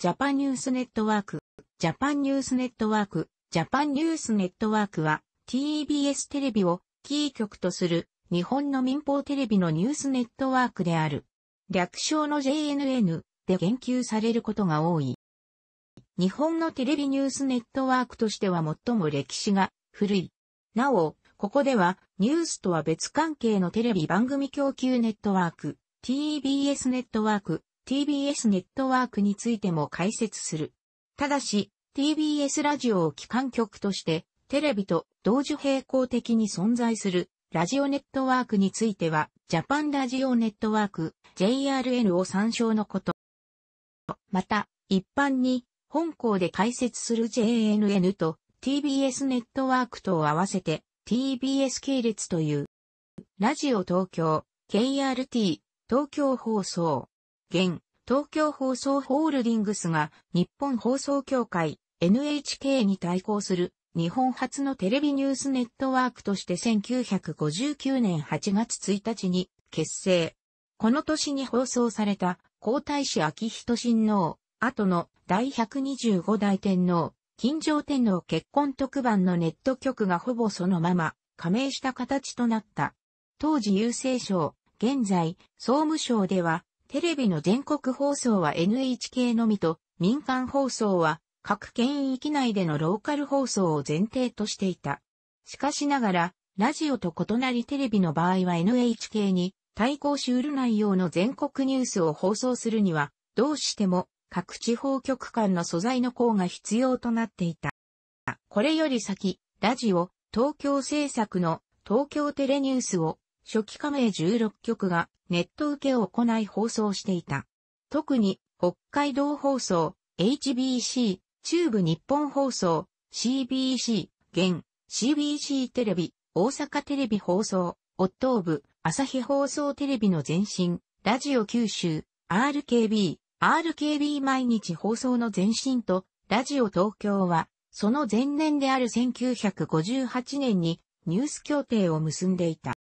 ジャパンニュースネットワーク、ジャパンニュースネットワーク、ジャパンニュースネットワークは TBS テレビをキー局とする日本の民放テレビのニュースネットワークである。略称の JNN で言及されることが多い。日本のテレビニュースネットワークとしては最も歴史が古い。なお、ここではニュースとは別関係のテレビ番組供給ネットワーク、TBS ネットワーク TBS ネットワークについても解説する。ただし、TBS ラジオを機関局として、テレビと同時並行的に存在するラジオネットワークについては、ジャパンラジオネットワーク JRN を参照のこと。また、一般に本校で解説する JNN と TBS ネットワークとを合わせて TBS 系列という。ラジオ東京、KRT、東京放送。現、東京放送ホールディングスが日本放送協会 NHK に対抗する日本初のテレビニュースネットワークとして1959年8月1日に結成。この年に放送された皇太子秋仁親王、後の第125代天皇、金城天皇結婚特番のネット局がほぼそのまま加盟した形となった。当時郵政省、現在総務省ではテレビの全国放送は NHK のみと、民間放送は各県域内でのローカル放送を前提としていた。しかしながら、ラジオと異なりテレビの場合は NHK に対抗しうる内容の全国ニュースを放送するには、どうしても各地方局間の素材の項が必要となっていた。これより先、ラジオ、東京製作の東京テレニュースを初期加盟16局がネット受けを行い放送していた。特に北海道放送、HBC、中部日本放送、CBC、現、CBC テレビ、大阪テレビ放送、オットー部、朝日放送テレビの前身、ラジオ九州、RKB、RKB 毎日放送の前身と、ラジオ東京は、その前年である1958年にニュース協定を結んでいた。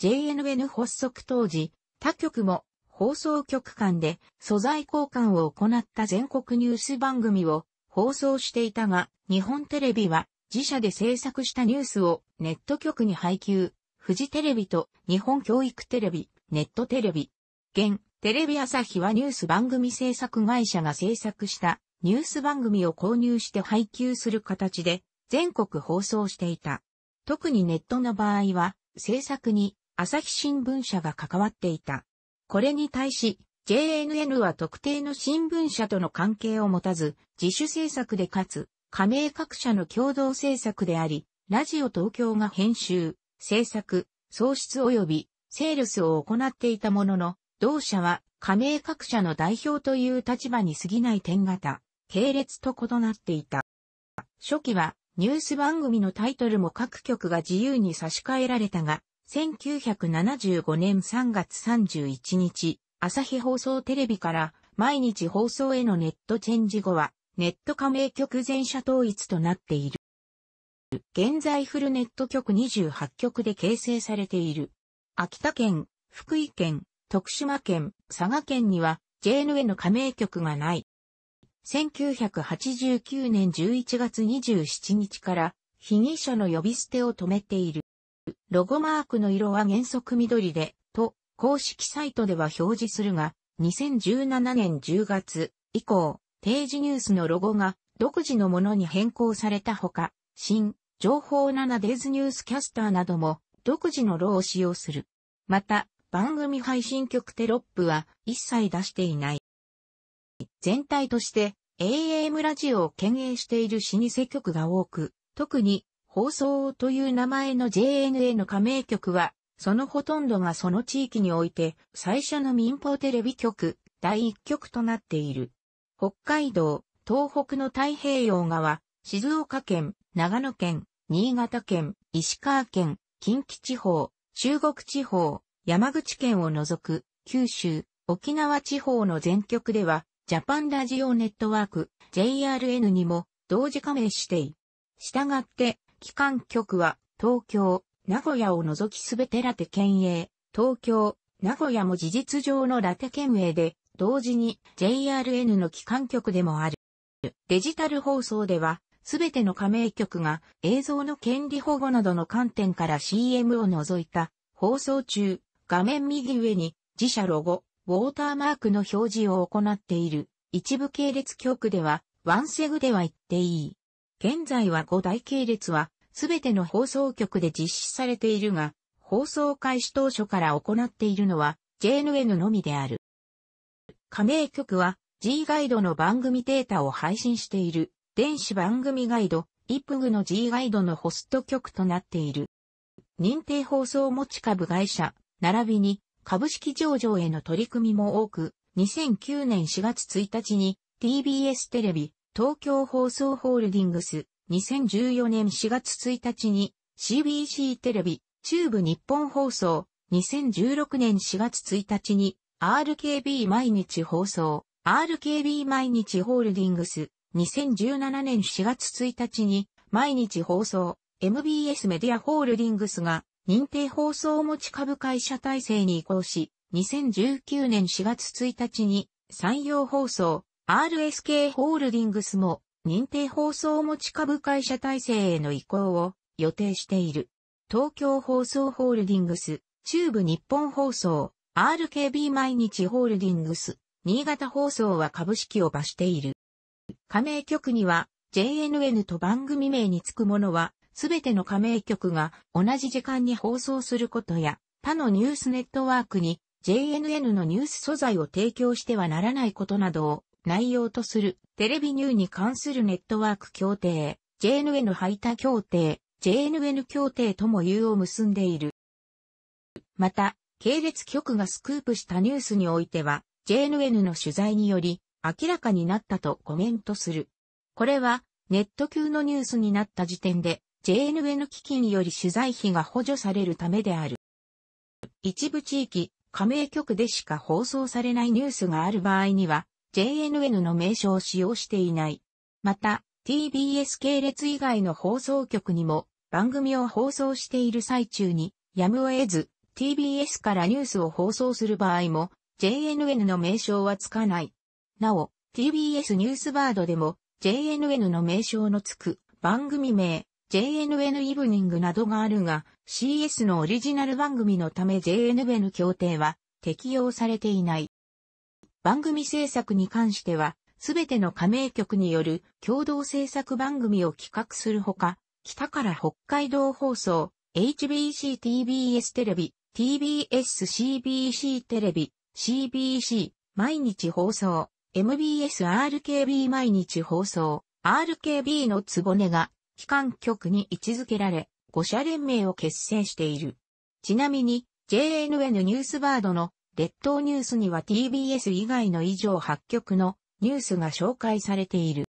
JNN 発足当時、他局も放送局間で素材交換を行った全国ニュース番組を放送していたが、日本テレビは自社で制作したニュースをネット局に配給、富士テレビと日本教育テレビ、ネットテレビ、現テレビ朝日はニュース番組制作会社が制作したニュース番組を購入して配給する形で全国放送していた。特にネットの場合は制作に朝日新聞社が関わっていた。これに対し、JNN は特定の新聞社との関係を持たず、自主制作でかつ、加盟各社の共同制作であり、ラジオ東京が編集、制作、創出及びセールスを行っていたものの、同社は加盟各社の代表という立場に過ぎない点型、系列と異なっていた。初期はニュース番組のタイトルも各局が自由に差し替えられたが、1975年3月31日、朝日放送テレビから毎日放送へのネットチェンジ後は、ネット加盟局全社統一となっている。現在フルネット局28局で形成されている。秋田県、福井県、徳島県、佐賀県には JNN 加盟局がない。1989年11月27日から被疑者の呼び捨てを止めている。ロゴマークの色は原則緑で、と、公式サイトでは表示するが、2017年10月以降、定時ニュースのロゴが独自のものに変更されたほか、新、情報7デ a ズニュースキャスターなども独自のロを使用する。また、番組配信局テロップは一切出していない。全体として AM ラジオを兼営している老舗局が多く、特に放送という名前の JNA の加盟局は、そのほとんどがその地域において最初の民放テレビ局第1局となっている。北海道、東北の太平洋側、静岡県、長野県、新潟県、石川県、近畿地方、中国地方、山口県を除く九州、沖縄地方の全局では、ジャパンラジオネットワーク、JRN にも同時加盟してい。したがって、機関局は、東京、名古屋を除きすべてラテ県営、東京、名古屋も事実上のラテ県営で、同時に JRN の機関局でもある。デジタル放送では、すべての加盟局が映像の権利保護などの観点から CM を除いた放送中、画面右上に自社ロゴ、ウォーターマークの表示を行っている一部系列局ではワンセグでは言っていい。現在は5大系列はすべての放送局で実施されているが、放送開始当初から行っているのは JNN のみである。加盟局は G ガイドの番組データを配信している電子番組ガイド IPG の G ガイドのホスト局となっている。認定放送持ち株会社、並びに株式上場への取り組みも多く、2009年4月1日に TBS テレビ、東京放送ホールディングス、2014年4月1日に CBC テレビ、中部日本放送、2016年4月1日に RKB 毎日放送、RKB 毎日ホールディングス、2017年4月1日に毎日放送、MBS メディアホールディングスが認定放送持ち株会社体制に移行し、2019年4月1日に産業放送、RSK ホールディングスも認定放送持ち株会社体制への移行を予定している。東京放送ホールディングス、中部日本放送、RKB 毎日ホールディングス、新潟放送は株式を罰している。加盟局には JNN と番組名につくものは、すべての加盟局が同じ時間に放送することや、他のニュースネットワークに JNN のニュース素材を提供してはならないことなどを内容とするテレビニューに関するネットワーク協定、JNN 配達協定、JNN 協定とも言うを結んでいる。また、系列局がスクープしたニュースにおいては、JNN の取材により明らかになったとコメントする。これは、ネット級のニュースになった時点で、JNN 基金より取材費が補助されるためである。一部地域、加盟局でしか放送されないニュースがある場合には、JNN の名称を使用していない。また、TBS 系列以外の放送局にも番組を放送している最中に、やむを得ず TBS からニュースを放送する場合も JNN の名称はつかない。なお、TBS ニュースバードでも JNN の名称のつく番組名 JNN イブニングなどがあるが CS のオリジナル番組のため JNN 協定は適用されていない。番組制作に関しては、すべての加盟局による共同制作番組を企画するほか、北から北海道放送、HBC TBS テレビ、TBS CBC テレビ、CBC 毎日放送、MBS RKB 毎日放送、RKB のつぼねが、機関局に位置づけられ、5社連盟を結成している。ちなみに、JNN ニュースバードの列島ニュースには TBS 以外の以上8局のニュースが紹介されている。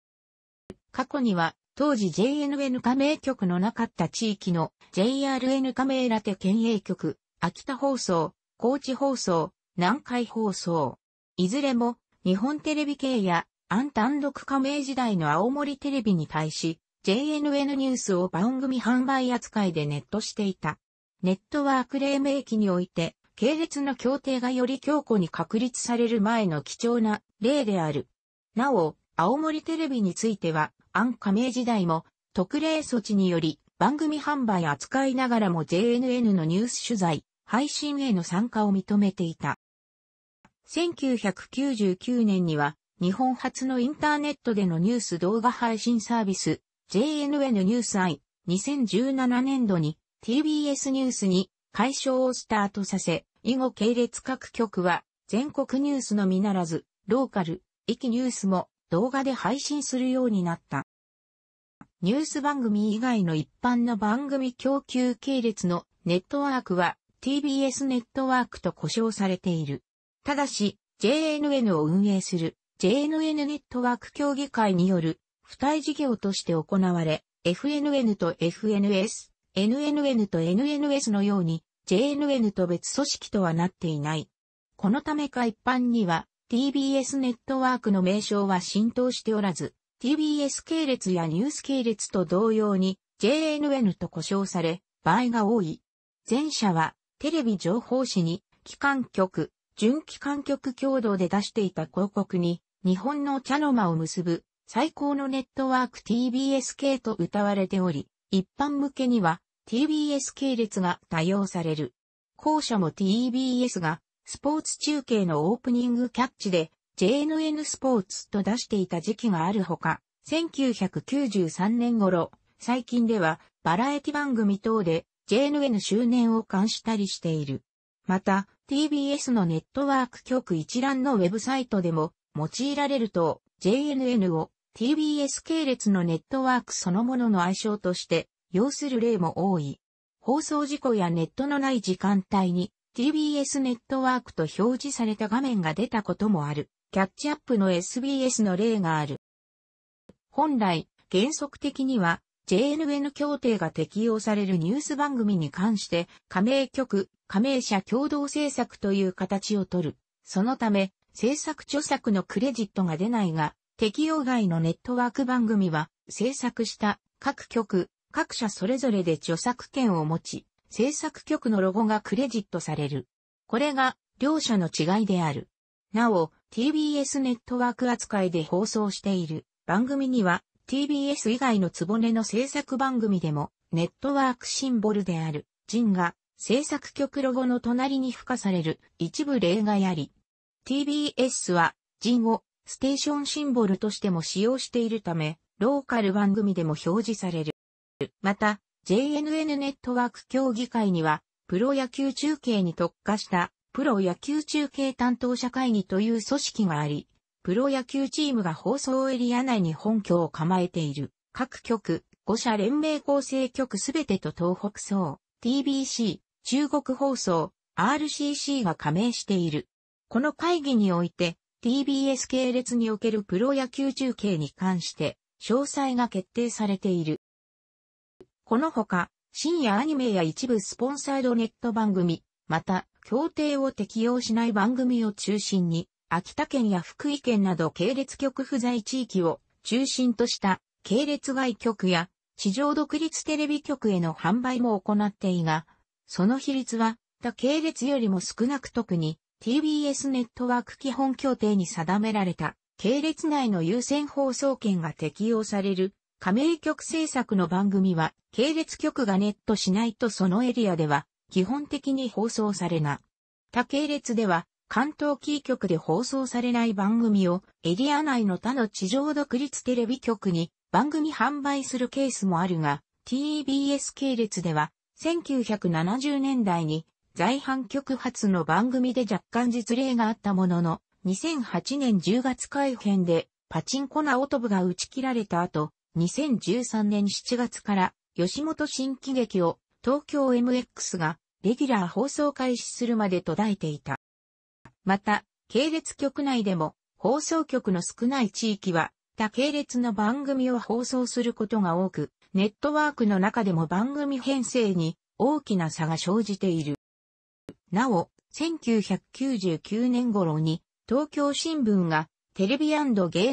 過去には、当時 JNN 加盟局のなかった地域の JRN 加盟ラテ県営局、秋田放送、高知放送、南海放送。いずれも日本テレビ系やアン単独加盟時代の青森テレビに対し JNN ニュースを番組販売扱いでネットしていた。ネットワーク黎明期において系列の協定がより強固に確立される前の貴重な例である。なお、青森テレビについては、安加盟時代も特例措置により番組販売扱いながらも JNN のニュース取材、配信への参加を認めていた。1999年には日本初のインターネットでのニュース動画配信サービス JNN ニュース i2017 年度に TBS ニュースに解消をスタートさせ、以後系列各局は全国ニュースのみならず、ローカル、域ニュースも動画で配信するようになった。ニュース番組以外の一般の番組供給系列のネットワークは TBS ネットワークと呼称されている。ただし、JNN を運営する JNN ネットワーク協議会による付帯事業として行われ、FNN と FNS、NNN と NNS のように JNN と別組織とはなっていない。このためか一般には TBS ネットワークの名称は浸透しておらず、TBS 系列やニュース系列と同様に JNN と呼称され、場合が多い。前者はテレビ情報誌に機関局、準機関局共同で出していた広告に日本の茶の間を結ぶ最高のネットワーク TBS 系と歌われており、一般向けには TBS 系列が多用される。後者も TBS がスポーツ中継のオープニングキャッチで JNN スポーツと出していた時期があるほか、1993年頃、最近ではバラエティ番組等で JNN 周年を冠したりしている。また、TBS のネットワーク局一覧のウェブサイトでも用いられると JNN を TBS 系列のネットワークそのものの愛称として要する例も多い。放送事故やネットのない時間帯に TBS ネットワークと表示された画面が出たこともある。キャッチアップの SBS の例がある。本来、原則的には JNN 協定が適用されるニュース番組に関して加盟局、加盟者共同制作という形をとる。そのため、制作著作のクレジットが出ないが、適用外のネットワーク番組は、制作した各局、各社それぞれで著作権を持ち、制作局のロゴがクレジットされる。これが、両者の違いである。なお、TBS ネットワーク扱いで放送している番組には、TBS 以外のつぼねの制作番組でも、ネットワークシンボルである、ジンが、制作局ロゴの隣に付加される一部例外あり。TBS は、ジンをステーションシンボルとしても使用しているため、ローカル番組でも表示される。また、JNN ネットワーク協議会には、プロ野球中継に特化した、プロ野球中継担当者会議という組織があり、プロ野球チームが放送エリア内に本拠を構えている、各局、5社連盟構成局すべてと東北総、TBC、中国放送、RCC が加盟している。この会議において、TBS 系列におけるプロ野球中継に関して、詳細が決定されている。このほか、深夜アニメや一部スポンサードネット番組、また、協定を適用しない番組を中心に、秋田県や福井県など系列局不在地域を中心とした系列外局や地上独立テレビ局への販売も行っていが、その比率は他系列よりも少なく特に TBS ネットワーク基本協定に定められた系列内の優先放送権が適用される加盟局制作の番組は系列局がネットしないとそのエリアでは基本的に放送されな。他系列では関東キー局で放送されない番組をエリア内の他の地上独立テレビ局に番組販売するケースもあるが TBS 系列では1970年代に在阪局発の番組で若干実例があったものの、2008年10月改編でパチンコなオトブが打ち切られた後、2013年7月から吉本新喜劇を東京 MX がレギュラー放送開始するまで途絶えていた。また、系列局内でも放送局の少ない地域は他系列の番組を放送することが多く、ネットワークの中でも番組編成に大きな差が生じている。なお、1999年頃に東京新聞がテレビ芸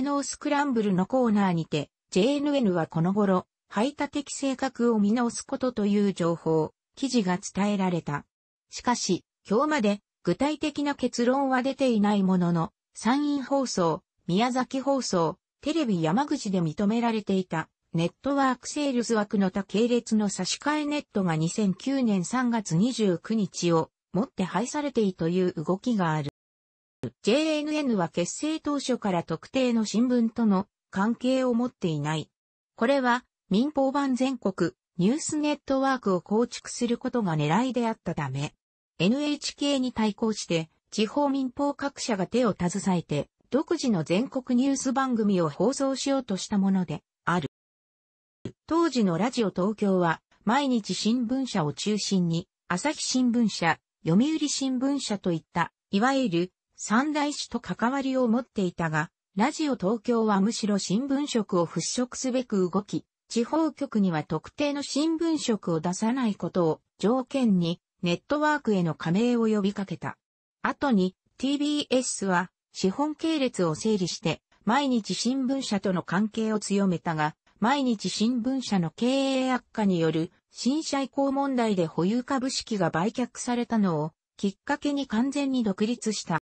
能スクランブルのコーナーにて JNN はこの頃排他的性格を見直すことという情報、記事が伝えられた。しかし、今日まで具体的な結論は出ていないものの、参院放送、宮崎放送、テレビ山口で認められていた。ネットワークセールス枠の他系列の差し替えネットが2009年3月29日を持って配されていいという動きがある。JNN は結成当初から特定の新聞との関係を持っていない。これは民放版全国ニュースネットワークを構築することが狙いであったため、NHK に対抗して地方民放各社が手を携えて独自の全国ニュース番組を放送しようとしたものである。当時のラジオ東京は毎日新聞社を中心に朝日新聞社、読売新聞社といった、いわゆる三大紙と関わりを持っていたが、ラジオ東京はむしろ新聞職を払拭すべく動き、地方局には特定の新聞職を出さないことを条件にネットワークへの加盟を呼びかけた。後に TBS は資本系列を整理して毎日新聞社との関係を強めたが、毎日新聞社の経営悪化による新社以降問題で保有株式が売却されたのをきっかけに完全に独立した。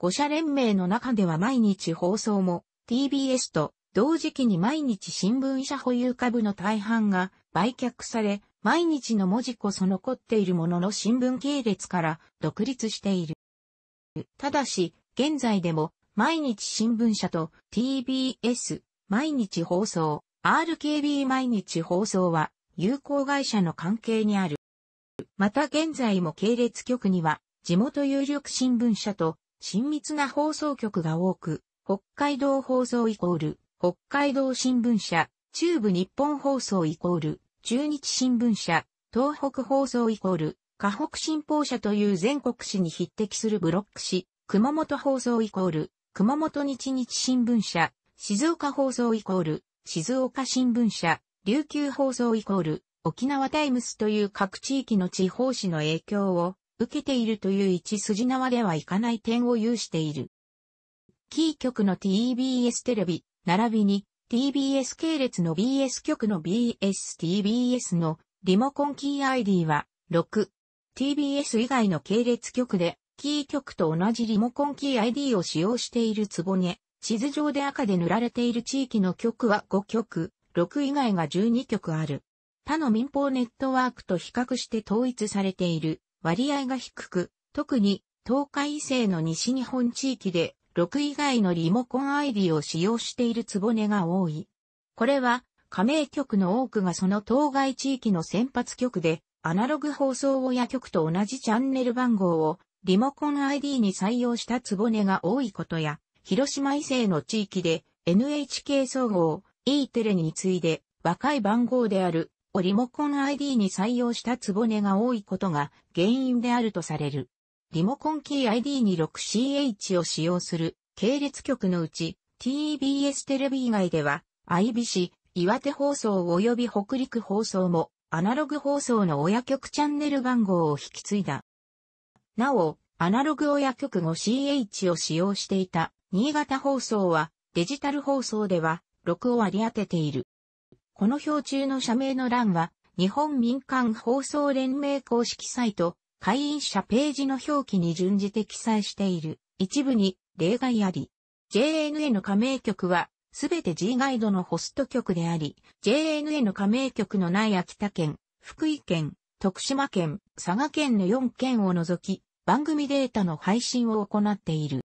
5社連盟の中では毎日放送も TBS と同時期に毎日新聞社保有株の大半が売却され、毎日の文字こそ残っているものの新聞系列から独立している。ただし、現在でも毎日新聞社と TBS、毎日放送、RKB 毎日放送は友好会社の関係にある。また現在も系列局には地元有力新聞社と親密な放送局が多く、北海道放送イコール北海道新聞社、中部日本放送イコール中日新聞社、東北放送イコール河北新報社という全国紙に匹敵するブロック紙、熊本放送イコール熊本日日新聞社、静岡放送イコール静岡新聞社、琉球放送イコール沖縄タイムスという各地域の地方紙の影響を受けているという一筋縄ではいかない点を有している。キー局の TBS テレビ、並びに TBS 系列の BS 局の BSTBS のリモコンキー ID は6。TBS 以外の系列局でキー局と同じリモコンキー ID を使用しているつぼね。地図上で赤で塗られている地域の局は5局、6以外が12局ある。他の民放ネットワークと比較して統一されている割合が低く、特に東海以西の西日本地域で6以外のリモコン ID を使用しているつぼねが多い。これは加盟局の多くがその当該地域の先発局でアナログ放送親局と同じチャンネル番号をリモコン ID に採用したつぼねが多いことや広島以西の地域で NHK 総合 E テレに次いで若い番号であるをリモコン ID に採用したつぼねが多いことが原因であるとされる。リモコンキー ID に 6CH を使用する系列局のうち TBS テレビ以外では IBC、岩手放送及び北陸放送もアナログ放送の親局チャンネル番号を引き継いだ。なお、アナログ親局 5CH を使用していた新潟放送はデジタル放送では6を割り当てている。この表中の社名の欄は、日本民間放送連盟公式サイト、会員者ページの表記に順じて記載している。一部に例外あり。JNN 加盟局は、すべて G ガイドのホスト局であり、JNN 加盟局のない秋田県、福井県、徳島県、佐賀県の4県を除き、番組データの配信を行っている。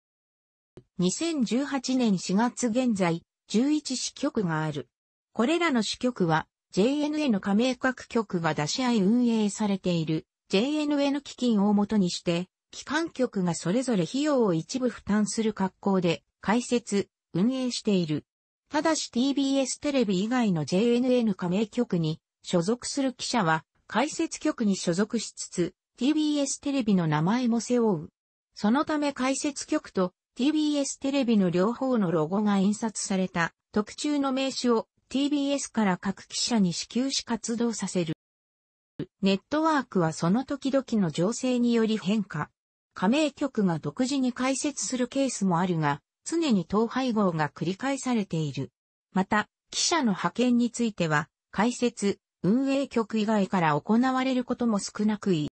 2018年4月現在、11支局がある。これらの支局は JNN 加盟各局が出し合い運営されている JNN 基金をもとにして、機関局がそれぞれ費用を一部負担する格好で開設、運営している。ただし TBS テレビ以外の JNN 加盟局に所属する記者は開設局に所属しつつ TBS テレビの名前も背負う。そのため開設局と TBS テレビの両方のロゴが印刷された特注の名刺を TBS から各記者に支給し活動させる。ネットワークはその時々の情勢により変化。加盟局が独自に開設するケースもあるが、常に統廃合が繰り返されている。また、記者の派遣については、開設、運営局以外から行われることも少なくいい。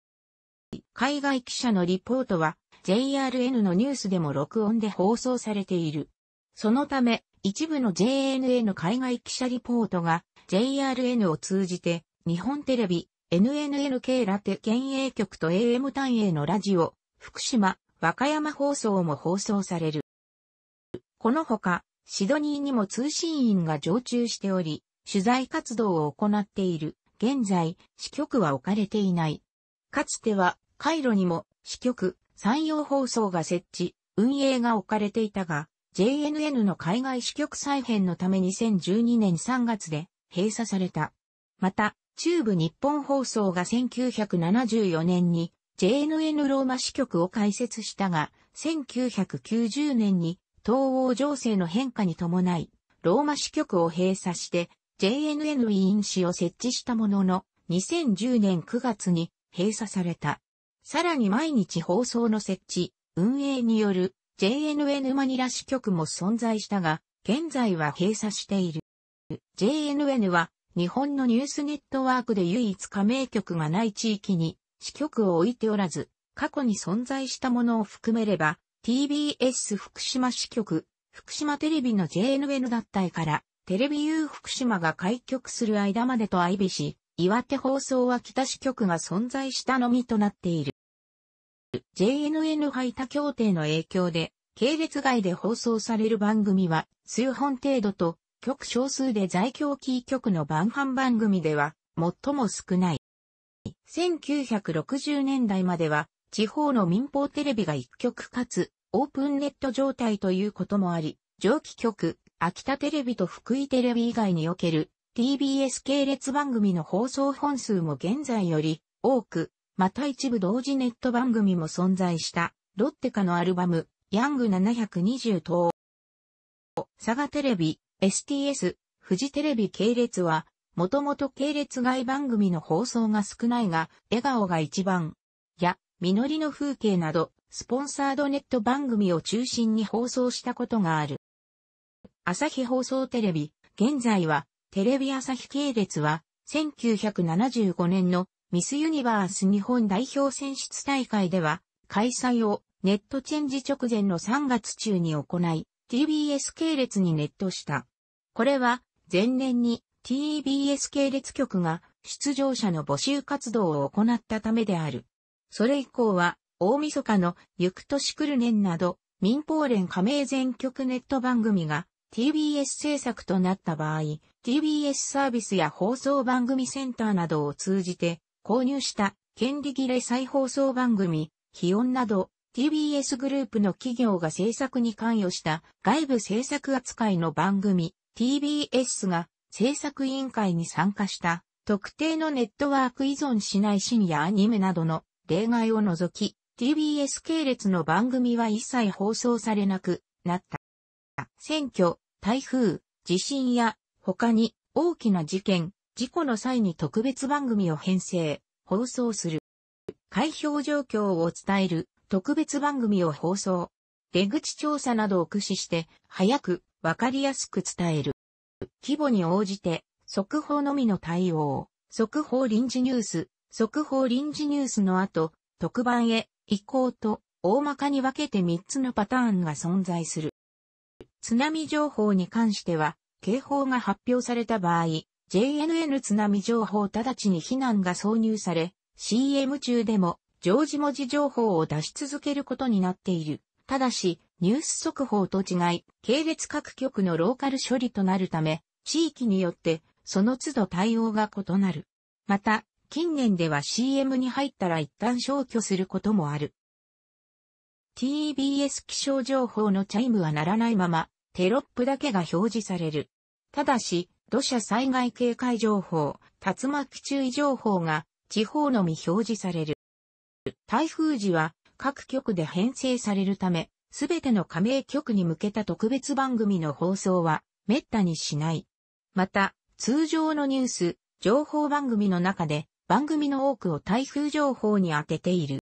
海外記者のリポートは、JRN のニュースでも録音で放送されている。そのため、一部の JNN 海外記者リポートが JRN を通じて日本テレビ、NNNK ラテ県営局と AM 単営のラジオ、福島、和歌山放送も放送される。このほか、シドニーにも通信員が常駐しており、取材活動を行っている。現在、支局は置かれていない。かつては、カイロにも支局、山陽放送が設置、運営が置かれていたが、JNN の海外支局再編のため2012年3月で閉鎖された。また、中部日本放送が1974年に JNN ローマ支局を開設したが、1990年に東欧情勢の変化に伴い、ローマ支局を閉鎖して JNN 委員士を設置したものの、2010年9月に閉鎖された。さらに毎日放送の設置、運営による JNN マニラ支局も存在したが、現在は閉鎖している。JNN は日本のニュースネットワークで唯一加盟局がない地域に支局を置いておらず、過去に存在したものを含めれば、TBS 福島支局、福島テレビの JNN 脱退から、テレビ U 福島が開局する間までと相比し、岩手放送は北支局が存在したのみとなっている。JNN 配他協定の影響で、系列外で放送される番組は数本程度と、局少数で在京キー局の晩飯番組では最も少ない。1960年代までは地方の民放テレビが一局かつオープンネット状態ということもあり、上記局、秋田テレビと福井テレビ以外における TBS 系列番組の放送本数も現在より多く、また一部同時ネット番組も存在した、ロッテカのアルバム、ヤング720等。佐賀テレビ、STS、フジテレビ系列は、もともと系列外番組の放送が少ないが、笑顔が一番、や、実りの風景など、スポンサードネット番組を中心に放送したことがある。朝日放送テレビ、現在は、テレビ朝日系列は、1975年のミスユニバース日本代表選出大会では、開催をネットチェンジ直前の3月中に行い、TBS 系列にネットした。これは、前年に TBS 系列局が出場者の募集活動を行ったためである。それ以降は、大晦日のゆく年来る年など、民放連加盟全局ネット番組が TBS 制作となった場合、TBS サービスや放送番組センターなどを通じて購入した権利切れ再放送番組、気温など TBS グループの企業が制作に関与した外部制作扱いの番組 TBS が制作委員会に参加した特定のネットワーク依存しないシ夜アニメなどの例外を除き TBS 系列の番組は一切放送されなくなった。選挙、台風、地震や他に大きな事件、事故の際に特別番組を編成、放送する。開票状況を伝える特別番組を放送。出口調査などを駆使して、早く、わかりやすく伝える。規模に応じて、速報のみの対応、速報臨時ニュース、速報臨時ニュースの後、特番へ移行と、大まかに分けて3つのパターンが存在する。津波情報に関しては、警報が発表された場合、JNN 津波情報直ちに避難が挿入され、CM 中でも常時文字情報を出し続けることになっている。ただし、ニュース速報と違い、系列各局のローカル処理となるため、地域によってその都度対応が異なる。また、近年では CM に入ったら一旦消去することもある。TBS 気象情報のチャイムは鳴らないまま、テロップだけが表示される。ただし、土砂災害警戒情報、竜巻注意情報が地方のみ表示される。台風時は各局で編成されるため、すべての加盟局に向けた特別番組の放送は滅多にしない。また、通常のニュース、情報番組の中で番組の多くを台風情報に当てている。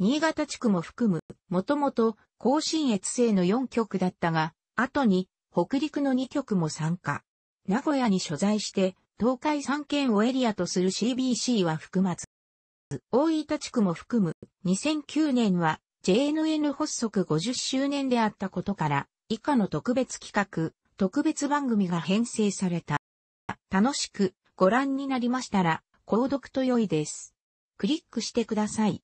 新潟地区も含む、もともと甲信越西の4局だったが、後に北陸の2局も参加。名古屋に所在して、東海3県をエリアとする CBC は含まず、大分地区も含む2009年は JNN 発足50周年であったことから、以下の特別企画、特別番組が編成された。楽しくご覧になりましたら、購読と良いです。クリックしてください。